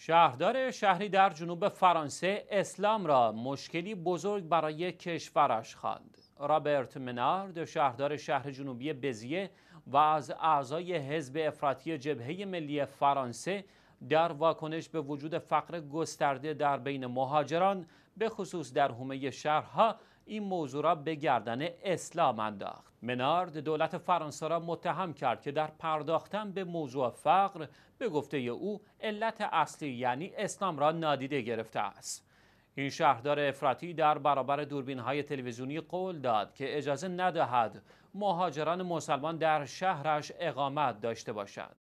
شهردار شهری در جنوب فرانسه اسلام را مشکلی بزرگ برای کشورش خواند. رابرت منارد شهردار شهر جنوبی بزیه و از اعضای حزب افراطی جبهه ملی فرانسه در واکنش به وجود فقر گسترده در بین مهاجران به خصوص در حومه شهرها این موضوع را به گردن اسلام انداخت منارد دولت فرانسه را متهم کرد که در پرداختن به موضوع فقر به گفته او علت اصلی یعنی اسلام را نادیده گرفته است این شهردار افراطی در برابر دوربین های تلویزیونی قول داد که اجازه ندهد مهاجران مسلمان در شهرش اقامت داشته باشند